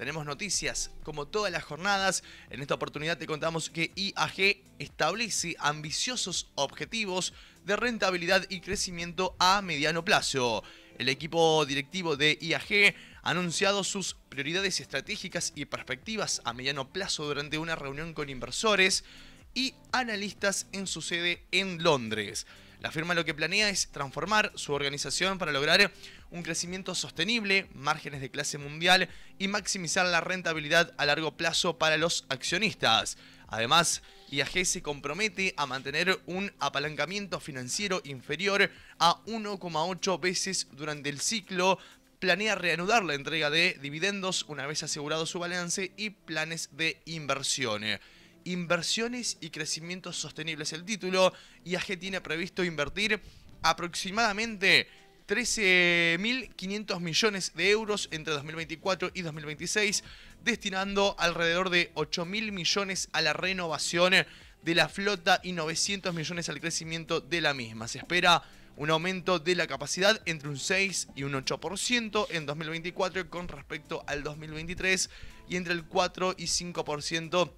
Tenemos noticias como todas las jornadas. En esta oportunidad te contamos que IAG establece ambiciosos objetivos de rentabilidad y crecimiento a mediano plazo. El equipo directivo de IAG ha anunciado sus prioridades estratégicas y perspectivas a mediano plazo durante una reunión con inversores y analistas en su sede en Londres. La firma lo que planea es transformar su organización para lograr un crecimiento sostenible, márgenes de clase mundial y maximizar la rentabilidad a largo plazo para los accionistas. Además, IAG se compromete a mantener un apalancamiento financiero inferior a 1,8 veces durante el ciclo planea reanudar la entrega de dividendos una vez asegurado su balance y planes de inversión. Inversiones y Crecimiento Sostenible es el título. IAG tiene previsto invertir aproximadamente 13.500 millones de euros entre 2024 y 2026, destinando alrededor de 8.000 millones a la renovación de la flota y 900 millones al crecimiento de la misma. Se espera un aumento de la capacidad entre un 6 y un 8% en 2024 con respecto al 2023 y entre el 4 y 5%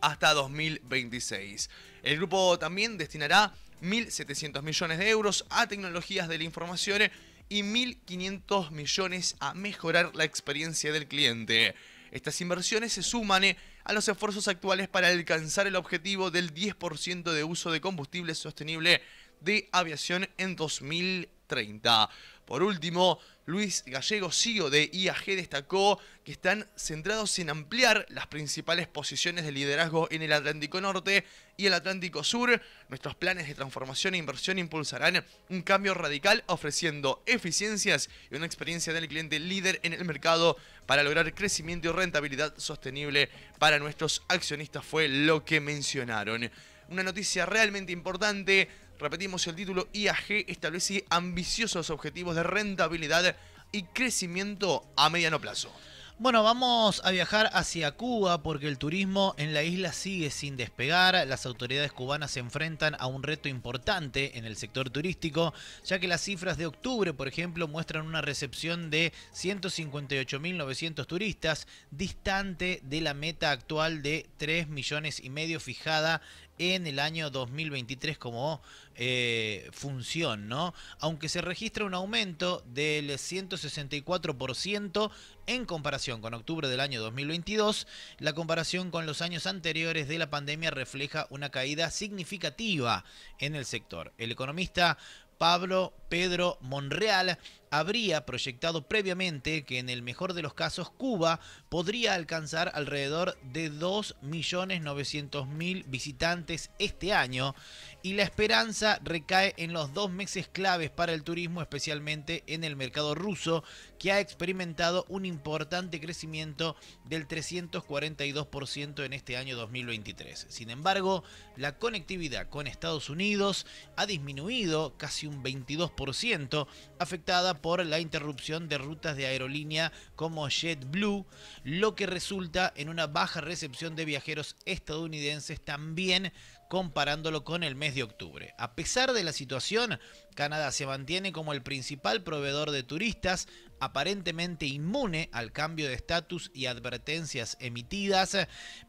hasta 2026. El grupo también destinará 1.700 millones de euros a tecnologías de la información y 1.500 millones a mejorar la experiencia del cliente. Estas inversiones se suman eh, a los esfuerzos actuales para alcanzar el objetivo del 10% de uso de combustible sostenible de aviación en 2030. Por último, Luis Gallego, CEO de IAG, destacó que están centrados en ampliar las principales posiciones de liderazgo en el Atlántico Norte y el Atlántico Sur. Nuestros planes de transformación e inversión impulsarán un cambio radical ofreciendo eficiencias y una experiencia del cliente líder en el mercado para lograr crecimiento y rentabilidad sostenible para nuestros accionistas, fue lo que mencionaron. Una noticia realmente importante Repetimos el título IAG establece ambiciosos objetivos de rentabilidad y crecimiento a mediano plazo. Bueno, vamos a viajar hacia Cuba porque el turismo en la isla sigue sin despegar. Las autoridades cubanas se enfrentan a un reto importante en el sector turístico, ya que las cifras de octubre, por ejemplo, muestran una recepción de 158.900 turistas, distante de la meta actual de 3 millones y medio fijada en el año 2023 como eh, función, ¿no? Aunque se registra un aumento del 164% en comparación con octubre del año 2022, la comparación con los años anteriores de la pandemia refleja una caída significativa en el sector. El economista Pablo Pedro Monreal habría proyectado previamente que en el mejor de los casos Cuba podría alcanzar alrededor de 2.900.000 visitantes este año y la esperanza recae en los dos meses claves para el turismo, especialmente en el mercado ruso, que ha experimentado un importante crecimiento del 342% en este año 2023. Sin embargo, la conectividad con Estados Unidos ha disminuido casi un 22%, afectada por la interrupción de rutas de aerolínea como JetBlue, lo que resulta en una baja recepción de viajeros estadounidenses también comparándolo con el mes de octubre. A pesar de la situación, Canadá se mantiene como el principal proveedor de turistas, aparentemente inmune al cambio de estatus y advertencias emitidas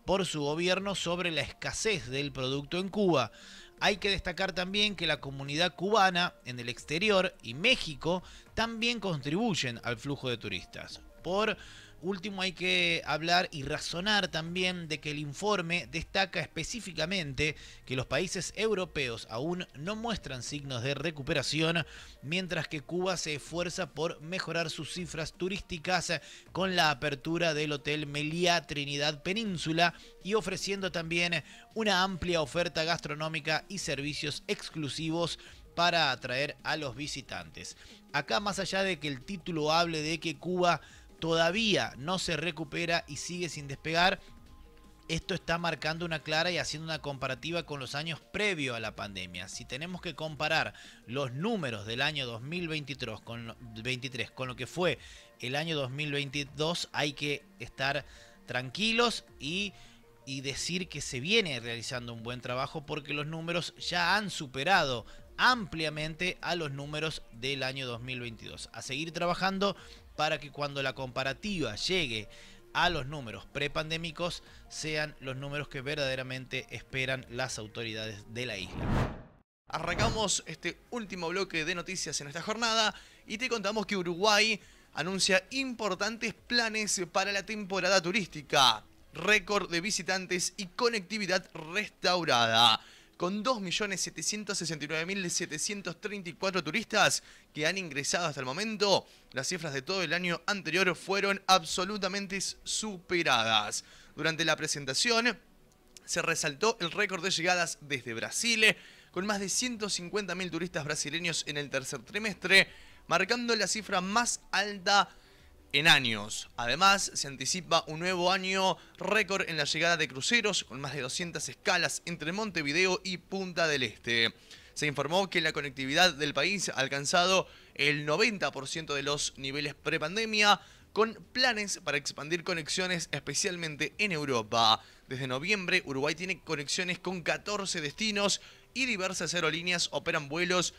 por su gobierno sobre la escasez del producto en Cuba. Hay que destacar también que la comunidad cubana en el exterior y México también contribuyen al flujo de turistas. Por Último, hay que hablar y razonar también de que el informe destaca específicamente que los países europeos aún no muestran signos de recuperación, mientras que Cuba se esfuerza por mejorar sus cifras turísticas con la apertura del Hotel Meliá Trinidad Península y ofreciendo también una amplia oferta gastronómica y servicios exclusivos para atraer a los visitantes. Acá más allá de que el título hable de que Cuba todavía no se recupera y sigue sin despegar. Esto está marcando una clara y haciendo una comparativa con los años previos a la pandemia. Si tenemos que comparar los números del año 2023 con, con lo que fue el año 2022, hay que estar tranquilos y y decir que se viene realizando un buen trabajo porque los números ya han superado ampliamente a los números del año 2022. A seguir trabajando para que cuando la comparativa llegue a los números prepandémicos sean los números que verdaderamente esperan las autoridades de la isla. Arrancamos este último bloque de noticias en esta jornada y te contamos que Uruguay anuncia importantes planes para la temporada turística, récord de visitantes y conectividad restaurada con 2.769.734 turistas que han ingresado hasta el momento. Las cifras de todo el año anterior fueron absolutamente superadas. Durante la presentación se resaltó el récord de llegadas desde Brasil, con más de 150.000 turistas brasileños en el tercer trimestre, marcando la cifra más alta en años. Además, se anticipa un nuevo año récord en la llegada de cruceros, con más de 200 escalas entre Montevideo y Punta del Este. Se informó que la conectividad del país ha alcanzado el 90% de los niveles prepandemia, con planes para expandir conexiones especialmente en Europa. Desde noviembre, Uruguay tiene conexiones con 14 destinos y diversas aerolíneas operan vuelos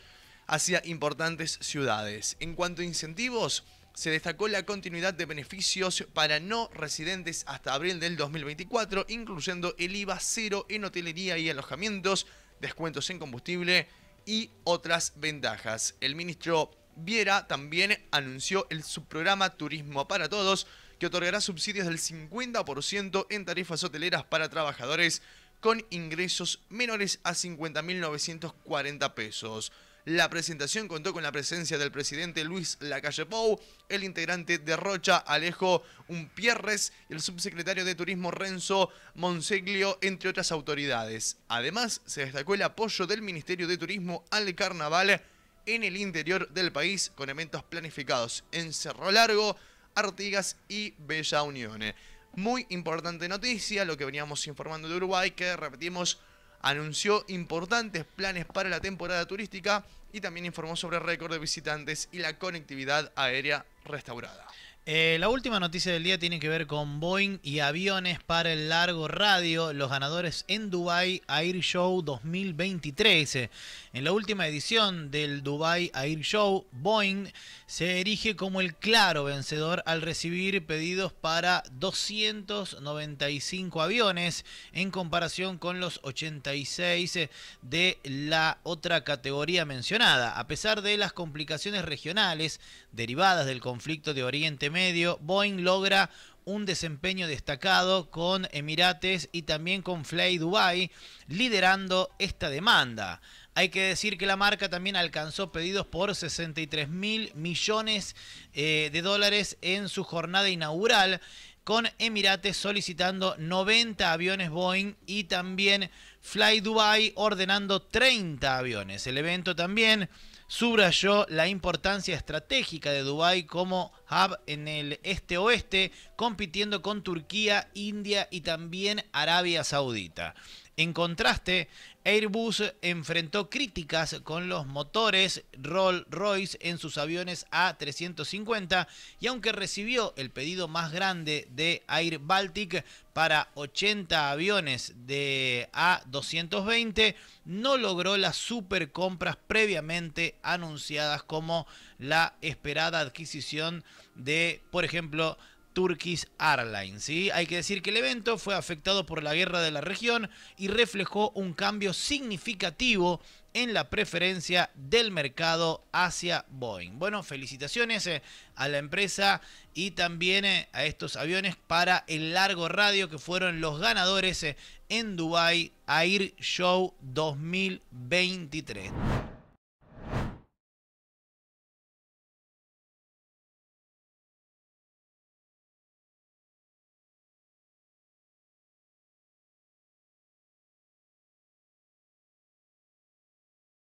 hacia importantes ciudades. En cuanto a incentivos, se destacó la continuidad de beneficios para no residentes hasta abril del 2024, incluyendo el IVA cero en hotelería y alojamientos, descuentos en combustible y otras ventajas. El ministro Viera también anunció el subprograma Turismo para Todos, que otorgará subsidios del 50% en tarifas hoteleras para trabajadores con ingresos menores a 50.940 pesos. La presentación contó con la presencia del presidente Luis Lacalle Pou, el integrante de Rocha Alejo Umpierres y el subsecretario de Turismo Renzo Monseglio, entre otras autoridades. Además, se destacó el apoyo del Ministerio de Turismo al carnaval en el interior del país con eventos planificados en Cerro Largo, Artigas y Bella Unión. Muy importante noticia, lo que veníamos informando de Uruguay, que repetimos anunció importantes planes para la temporada turística y también informó sobre récord de visitantes y la conectividad aérea restaurada. Eh, la última noticia del día tiene que ver con Boeing y aviones para el largo radio, los ganadores en Dubai Air Show 2023. En la última edición del Dubai Air Show, Boeing se erige como el claro vencedor al recibir pedidos para 295 aviones en comparación con los 86 de la otra categoría mencionada. A pesar de las complicaciones regionales derivadas del conflicto de Oriente medio, Boeing logra un desempeño destacado con Emirates y también con Fly Dubai, liderando esta demanda. Hay que decir que la marca también alcanzó pedidos por 63 mil millones eh, de dólares en su jornada inaugural, con Emirates solicitando 90 aviones Boeing y también Fly Dubai ordenando 30 aviones. El evento también subrayó la importancia estratégica de Dubái como hub en el este-oeste, compitiendo con Turquía, India y también Arabia Saudita. En contraste, Airbus enfrentó críticas con los motores Rolls-Royce en sus aviones A350 y aunque recibió el pedido más grande de Air Baltic para 80 aviones de A220, no logró las supercompras previamente anunciadas como la esperada adquisición de, por ejemplo, Turkish Airlines. ¿sí? Hay que decir que el evento fue afectado por la guerra de la región y reflejó un cambio significativo en la preferencia del mercado hacia Boeing. Bueno, felicitaciones eh, a la empresa y también eh, a estos aviones para el largo radio que fueron los ganadores eh, en Dubai Air Show 2023.